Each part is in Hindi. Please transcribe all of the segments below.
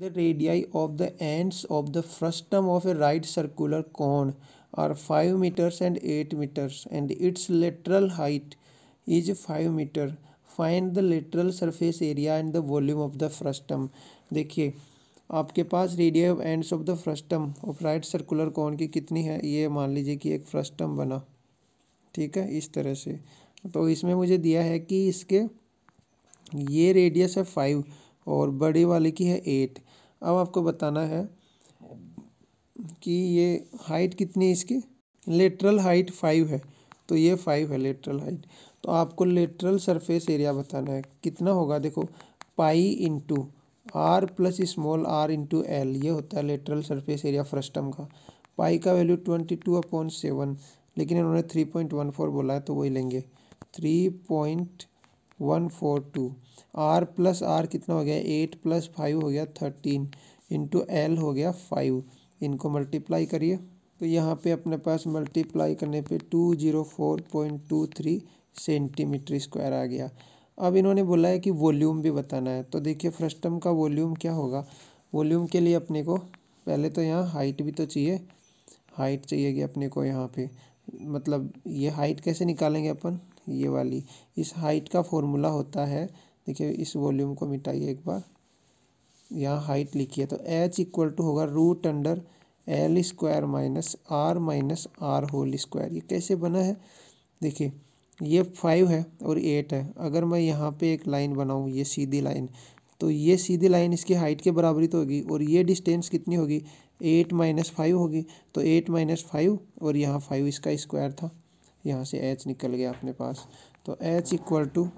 The radii of the ends of the frustum of a right circular cone are 5 meters and 8 meters and its lateral height is 5 meter. Find the lateral surface area and the volume of the frustum. देखिए आपके पास radii of ends of the frustum of right circular कौन की कितनी है ये मान लीजिए कि एक फ्रस्टम बना ठीक है इस तरह से तो इसमें मुझे दिया है कि इसके ये रेडियस है फाइव और बड़ी वाले की है एट अब आपको बताना है कि ये हाइट कितनी है इसकी लेटरल हाइट फाइव है तो ये फाइव है लेटरल हाइट तो आपको लेटरल सरफेस एरिया बताना है कितना होगा देखो pi into r plus small r into l ये होता है लेटरल सरफेस एरिया फ्रस्टम का पाई का value twenty two upon seven लेकिन इन्होंने थ्री पॉइंट वन फोर बोला है तो वही लेंगे three point one four two r plus r कितना हो गया एट प्लस फाइव हो गया थर्टीन इंटू एल हो गया फाइव इनको मल्टीप्लाई करिए तो यहाँ पे अपने पास मल्टीप्लाई करने पे two zero four point two three centimetre square आ गया अब इन्होंने बोला है कि वॉल्यूम भी बताना है तो देखिए फ्रस्टम का वॉल्यूम क्या होगा वॉल्यूम के लिए अपने को पहले तो यहाँ हाइट भी तो चाहिए हाइट चाहिएगी अपने को यहाँ पे मतलब ये हाइट कैसे निकालेंगे अपन ये वाली इस हाइट का फॉर्मूला होता है देखिए इस वॉल्यूम को मिटाइए एक बार यहाँ हाइट लिखी है तो एच इक्वल टू होगा root under l square minus r minus r whole square ये कैसे बना है देखिए ये फाइव है और एट है अगर मैं यहाँ पे एक लाइन बनाऊँ ये सीधी लाइन तो ये सीधी लाइन इसकी हाइट के बराबरी तो होगी और ये डिस्टेंस कितनी होगी एट माइनस फाइव होगी तो एट माइनस फाइव और यहाँ फाइव इसका स्क्वायर था यहाँ से एच निकल गया अपने पास तो एच इक्वल टू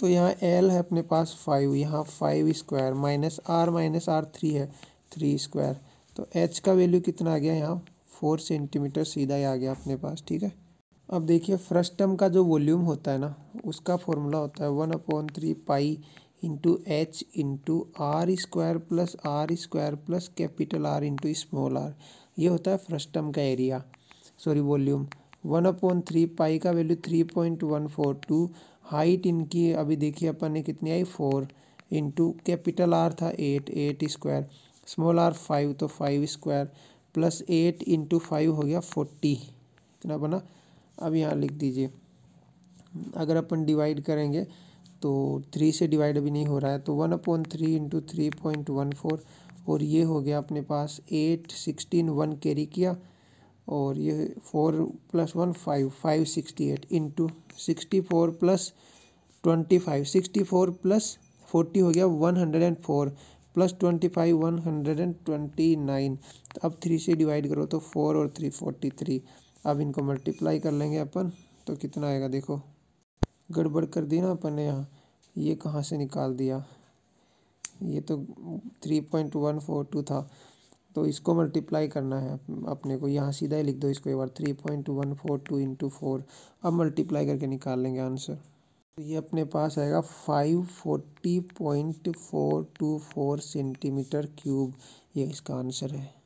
तो यहाँ एल है अपने पास फाइव यहाँ five square minus r minus r three है थ्री स्क्वायर तो एच का वैल्यू कितना आ गया यहाँ फोर सेंटीमीटर सीधा ही आ गया अपने पास ठीक है अब देखिए फर्स्ट टर्म का जो वॉल्यूम होता है ना उसका फॉर्मूला होता है one upon three pi into h into r square plus r square plus capital r into small r ये होता है फ्रस्टम का area sorry volume one upon three pi का value three point one four two height इनकी अभी देखिए अपन ने कितनी आई फोर इंटू कैपिटल आर था eight eight square small r five तो five square plus eight into five हो गया फोर्टी कितना बना अब यहाँ लिख दीजिए अगर अपन डिवाइड करेंगे तो थ्री से डिवाइड अभी नहीं हो रहा है तो one upon three into three point one four और ये हो गया अपने पास एट सिक्सटीन वन कैरी किया और ये four plus one five five sixty eight into sixty four plus twenty five sixty four plus forty हो गया one hundred and four plus twenty five one hundred and twenty nine अब थ्री से डिवाइड करो तो फोर और थ्री फोर्टी थ्री अब इनको मल्टीप्लाई कर लेंगे अपन तो कितना आएगा देखो गड़बड़ कर दी ना अपन ने यहाँ ये कहाँ से निकाल दिया ये तो three point one four two था तो इसको मल्टीप्लाई करना है अपने को यहाँ सीधा ही लिख दो इसको एक बार three point one four two into four अब मल्टीप्लाई करके निकाल लेंगे आंसर तो ये अपने पास आएगा five forty point four two four centimetre cube ये इसका आंसर है